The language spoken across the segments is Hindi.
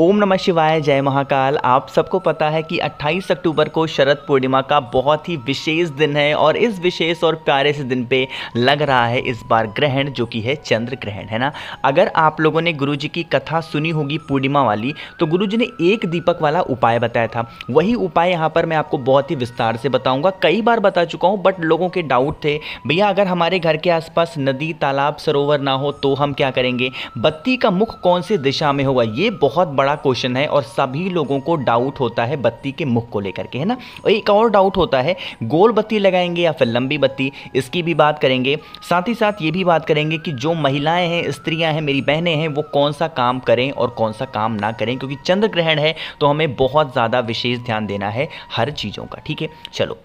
ओम नमः शिवाय जय महाकाल आप सबको पता है कि 28 अक्टूबर को शरद पूर्णिमा का बहुत ही विशेष दिन है और इस विशेष और प्यारे से दिन पे लग रहा है इस बार ग्रहण जो कि है चंद्र ग्रहण है ना अगर आप लोगों ने गुरु जी की कथा सुनी होगी पूर्णिमा वाली तो गुरु जी ने एक दीपक वाला उपाय बताया था वही उपाय यहाँ पर मैं आपको बहुत ही विस्तार से बताऊँगा कई बार बता चुका हूँ बट लोगों के डाउट थे भैया अगर हमारे घर के आसपास नदी तालाब सरोवर ना हो तो हम क्या करेंगे बत्ती का मुख कौन सी दिशा में होगा ये बहुत बड़ा क्वेश्चन है और सभी लोगों को डाउट होता है बत्ती के मुख को लेकर के है ना और एक और डाउट होता है गोल बत्ती लगाएंगे या फिर लंबी बत्ती इसकी भी बात करेंगे साथ ही साथ ये भी बात करेंगे कि जो महिलाएं हैं स्त्रियां हैं मेरी बहनें हैं वो कौन सा काम करें और कौन सा काम ना करें क्योंकि चंद्र ग्रहण है तो हमें बहुत ज़्यादा विशेष ध्यान देना है हर चीज़ों का ठीक है चलो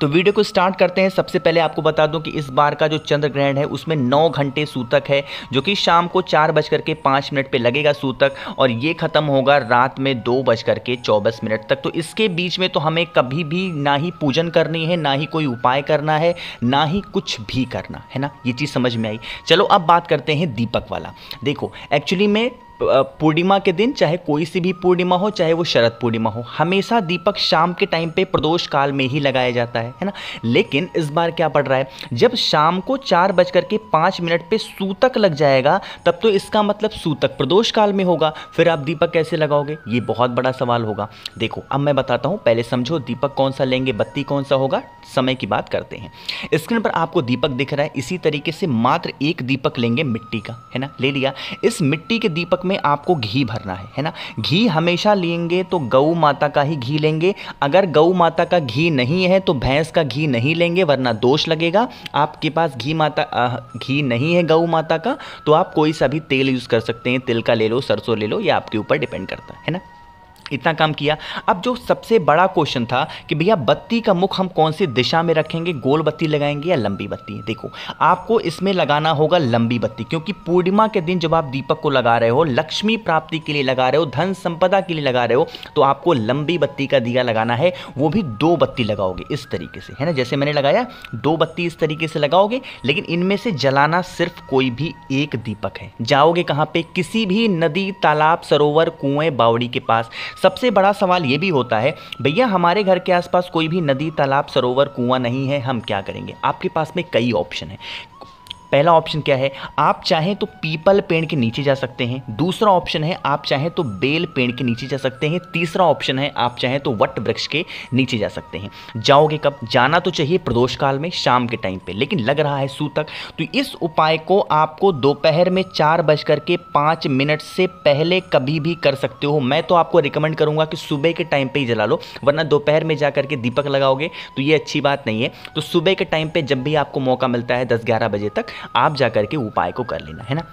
तो वीडियो को स्टार्ट करते हैं सबसे पहले आपको बता दूं कि इस बार का जो चंद्र ग्रहण है उसमें नौ घंटे सूतक है जो कि शाम को चार बज करके पाँच मिनट पे लगेगा सूतक और ये ख़त्म होगा रात में दो बज करके चौबीस मिनट तक तो इसके बीच में तो हमें कभी भी ना ही पूजन करनी है ना ही कोई उपाय करना है ना ही कुछ भी करना है ना ये चीज़ समझ में आई चलो अब बात करते हैं दीपक वाला देखो एक्चुअली में पूर्णिमा के दिन चाहे कोई सी भी पूर्णिमा हो चाहे वो शरद पूर्णिमा हो हमेशा दीपक शाम के टाइम पे प्रदोष काल में ही लगाया जाता है है ना लेकिन इस बार क्या पड़ रहा है जब शाम को चार बज करके पाँच मिनट पे सूतक लग जाएगा तब तो इसका मतलब सूतक प्रदोष काल में होगा फिर आप दीपक कैसे लगाओगे ये बहुत बड़ा सवाल होगा देखो अब मैं बताता हूँ पहले समझो दीपक कौन सा लेंगे बत्ती कौन सा होगा समय की बात करते हैं स्क्रीन पर आपको दीपक दिख रहा है इसी तरीके से मात्र एक दीपक लेंगे मिट्टी का है ना ले लिया इस मिट्टी के दीपक में में आपको घी भरना है है ना घी हमेशा लेंगे तो गौ माता का ही घी लेंगे अगर गौ माता का घी नहीं है तो भैंस का घी नहीं लेंगे वरना दोष लगेगा आपके पास घी माता घी नहीं है गौ माता का तो आप कोई सा भी तेल यूज़ कर सकते हैं तिल का ले लो सरसों ले लो ये आपके ऊपर डिपेंड करता है ना इतना काम किया अब जो सबसे बड़ा क्वेश्चन था कि भैया बत्ती का मुख हम कौन सी दिशा में रखेंगे गोल बत्ती लगाएंगे या लंबी बत्ती देखो आपको इसमें लगाना होगा लंबी बत्ती क्योंकि पूर्णिमा के दिन जब आप दीपक को लगा रहे हो लक्ष्मी प्राप्ति के लिए लगा रहे हो धन संपदा के लिए लगा रहे हो तो आपको लंबी बत्ती का दिया लगाना है वो भी दो बत्ती लगाओगे इस तरीके से है ना जैसे मैंने लगाया दो बत्ती इस तरीके से लगाओगे लेकिन इनमें से जलाना सिर्फ कोई भी एक दीपक है जाओगे कहाँ पे किसी भी नदी तालाब सरोवर कुएं बावड़ी के पास सबसे बड़ा सवाल ये भी होता है भैया हमारे घर के आसपास कोई भी नदी तालाब सरोवर कुआं नहीं है हम क्या करेंगे आपके पास में कई ऑप्शन है पहला ऑप्शन क्या है आप चाहें तो पीपल पेड़ के नीचे जा सकते हैं दूसरा ऑप्शन है आप चाहें तो बेल पेड़ के नीचे जा सकते हैं तीसरा ऑप्शन है आप चाहें तो वट वृक्ष के नीचे जा सकते हैं जाओगे कब जाना तो चाहिए प्रदोष काल में शाम के टाइम पे लेकिन लग रहा है सूतक तो इस उपाय को आपको दोपहर में चार बज करके पाँच मिनट से पहले कभी भी कर सकते हो मैं तो आपको रिकमेंड करूँगा कि सुबह के टाइम पर ही जला लो वरना दोपहर में जा के दीपक लगाओगे तो ये अच्छी बात नहीं है तो सुबह के टाइम पर जब भी आपको मौका मिलता है दस ग्यारह बजे तक आप जा करके उपाय को कर लेना है ना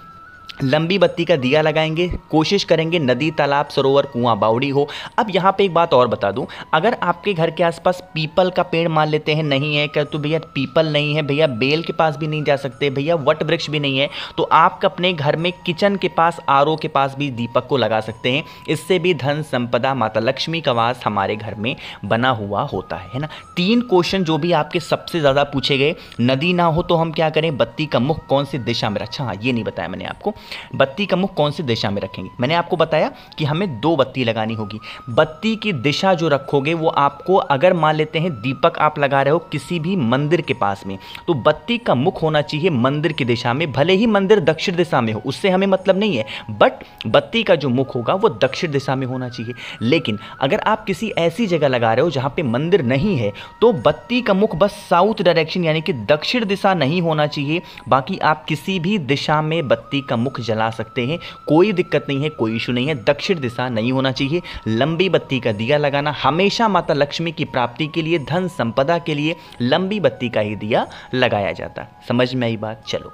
लंबी बत्ती का दिया लगाएंगे कोशिश करेंगे नदी तालाब सरोवर कुआं बावड़ी हो अब यहाँ पे एक बात और बता दूँ अगर आपके घर के आसपास पीपल का पेड़ मान लेते हैं नहीं है क्या तो भैया पीपल नहीं है भैया बेल के पास भी नहीं जा सकते भैया वट वृक्ष भी नहीं है तो आप अपने घर में किचन के पास आर के पास भी दीपक को लगा सकते हैं इससे भी धन संपदा माता लक्ष्मी का वास हमारे घर में बना हुआ होता है ना तीन क्वेश्चन जो भी आपके सबसे ज़्यादा पूछे गए नदी ना हो तो हम क्या करें बत्ती का मुख कौन सी दिशा में अच्छा हाँ ये नहीं बताया मैंने आपको बत्ती का मुख कौन सी दिशा में रखेंगे मैंने आपको बताया कि हमें दो बत्ती लगानी होगी बत्ती की दिशा जो रखोगे वो आपको अगर मान लेते हैं दीपक आप लगा रहे हो किसी भी मंदिर के पास में तो बत्ती का मुख होना चाहिए मंदिर की दिशा में भले ही मंदिर दक्षिण दिशा में हो उससे हमें मतलब नहीं है बट बत्ती का जो मुख होगा वो दक्षिण दिशा में होना चाहिए लेकिन अगर आप किसी ऐसी जगह लगा रहे हो जहाँ पे मंदिर नहीं है तो बत्ती का मुख बस साउथ डायरेक्शन यानी कि दक्षिण दिशा नहीं होना चाहिए बाकी आप किसी भी दिशा में बत्ती का मुख जला सकते हैं कोई दिक्कत नहीं है कोई इशू नहीं है दक्षिण दिशा नहीं होना चाहिए लंबी बत्ती का दिया लगाना हमेशा माता लक्ष्मी की प्राप्ति के लिए धन संपदा के लिए लंबी बत्ती का ही दिया लगाया जाता समझ में आई बात चलो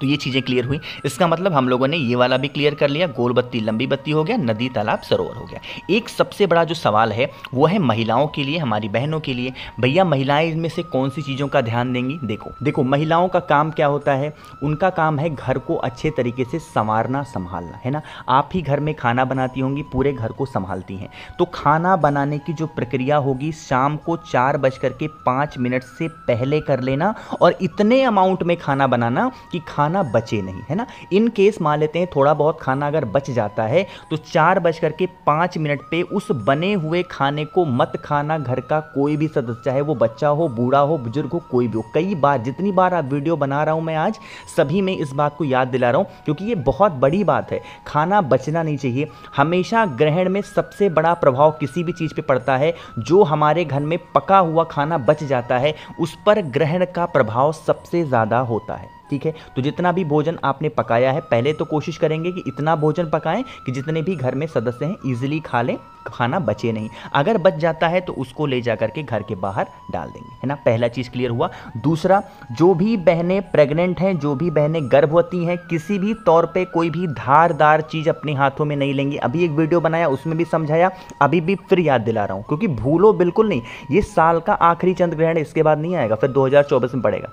तो ये चीज़ें क्लियर हुई इसका मतलब हम लोगों ने ये वाला भी क्लियर कर लिया गोल बत्ती लंबी बत्ती हो गया नदी तालाब सरोवर हो गया एक सबसे बड़ा जो सवाल है वो है महिलाओं के लिए हमारी बहनों के लिए भैया महिलाएं इनमें से कौन सी चीज़ों का ध्यान देंगी देखो देखो महिलाओं का काम क्या होता है उनका काम है घर को अच्छे तरीके से संवारना संभालना है ना आप ही घर में खाना बनाती होंगी पूरे घर को संभालती हैं तो खाना बनाने की जो प्रक्रिया होगी शाम को चार बज करके पाँच मिनट से पहले कर लेना और इतने अमाउंट में खाना बनाना कि खाना खाना बचे नहीं है ना इन केस मान लेते हैं थोड़ा बहुत खाना अगर बच जाता है तो चार बज करके पाँच मिनट पे उस बने हुए खाने को मत खाना घर का कोई भी सदस्य चाहे वो बच्चा हो बूढ़ा हो बुजुर्ग हो कोई भी हो कई बार जितनी बार आप वीडियो बना रहा हूँ मैं आज सभी में इस बात को याद दिला रहा हूँ क्योंकि ये बहुत बड़ी बात है खाना बचना नहीं चाहिए हमेशा ग्रहण में सबसे बड़ा प्रभाव किसी भी चीज़ पर पड़ता है जो हमारे घर में पका हुआ खाना बच जाता है उस पर ग्रहण का प्रभाव सबसे ज़्यादा होता है ठीक है तो जितना भी भोजन आपने पकाया है पहले तो कोशिश करेंगे कि इतना भोजन पकाएं कि जितने भी घर में सदस्य हैं ईजिली खा लें खाना बचे नहीं अगर बच जाता है तो उसको ले जा करके घर के बाहर डाल देंगे है ना पहला चीज़ क्लियर हुआ दूसरा जो भी बहनें प्रेग्नेंट हैं जो भी बहनें गर्भवती हैं किसी भी तौर पे कोई भी धारदार चीज़ अपने हाथों में नहीं लेंगी अभी एक वीडियो बनाया उसमें भी समझाया अभी भी फिर याद दिला रहा हूँ क्योंकि भूलो बिल्कुल नहीं ये साल का आखिरी चंद्र ग्रहण इसके बाद नहीं आएगा फिर दो में पड़ेगा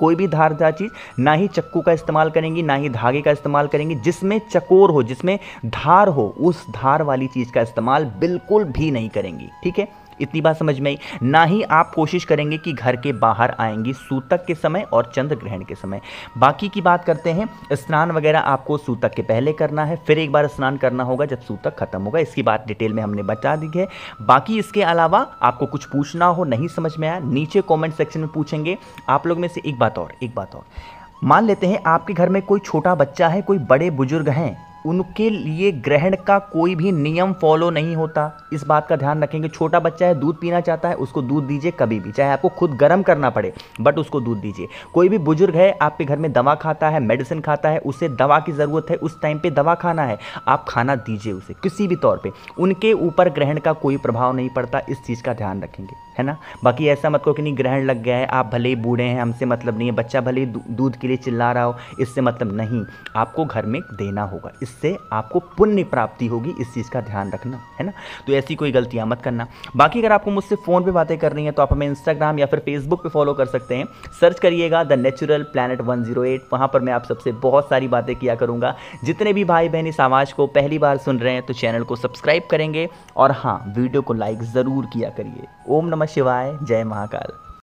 कोई भी धारदार चीज़ ना ही चक्कू का इस्तेमाल करेंगी ना ही धागे का इस्तेमाल करेंगी जिसमें चकोर हो जिसमें धार हो उस धार वाली चीज़ का इस्तेमाल बिल्कुल भी नहीं करेंगी ठीक है इतनी बात समझ में आई ना ही आप कोशिश करेंगे कि घर के बाहर आएंगी सूतक के समय और चंद्र ग्रहण के समय बाकी की बात करते हैं स्नान वगैरह आपको सूतक के पहले करना है फिर एक बार स्नान करना होगा जब सूतक खत्म होगा इसकी बात डिटेल में हमने बता दी है बाकी इसके अलावा आपको कुछ पूछना हो नहीं समझ में आया नीचे कॉमेंट सेक्शन में पूछेंगे आप लोग में से एक बात और एक बात और मान लेते हैं आपके घर में कोई छोटा बच्चा है कोई बड़े बुजुर्ग हैं उनके लिए ग्रहण का कोई भी नियम फॉलो नहीं होता इस बात का ध्यान रखेंगे छोटा बच्चा है दूध पीना चाहता है उसको दूध दीजिए कभी भी चाहे आपको खुद गर्म करना पड़े बट उसको दूध दीजिए कोई भी बुजुर्ग है आपके घर में दवा खाता है मेडिसिन खाता है उसे दवा की ज़रूरत है उस टाइम पर दवा खाना है आप खाना दीजिए उसे किसी भी तौर पर उनके ऊपर ग्रहण का कोई प्रभाव नहीं पड़ता इस चीज़ का ध्यान रखेंगे है ना बाकी ऐसा मत करो कि नहीं ग्रहण लग गया है आप भले ही बूढ़े हैं हमसे मतलब नहीं है बच्चा भले ही दूध के लिए चिल्ला रहा हो इससे मतलब नहीं आपको घर में देना होगा इससे आपको पुण्य प्राप्ति होगी इस चीज़ का ध्यान रखना है ना तो ऐसी कोई गलतियाँ मत करना बाकी अगर आपको मुझसे फ़ोन पर बातें करनी है तो आप हमें इंस्टाग्राम या फिर फेसबुक पर फॉलो कर सकते हैं सर्च करिएगा the natural planet one zero eight वहाँ पर मैं आप सबसे बहुत सारी बातें किया करूँगा जितने भी भाई बहन इस आवाज़ को पहली बार सुन रहे हैं तो चैनल को सब्सक्राइब करेंगे और हाँ वीडियो को लाइक ज़रूर किया करिए ओम नमस्कार शिवाय जय महाकाल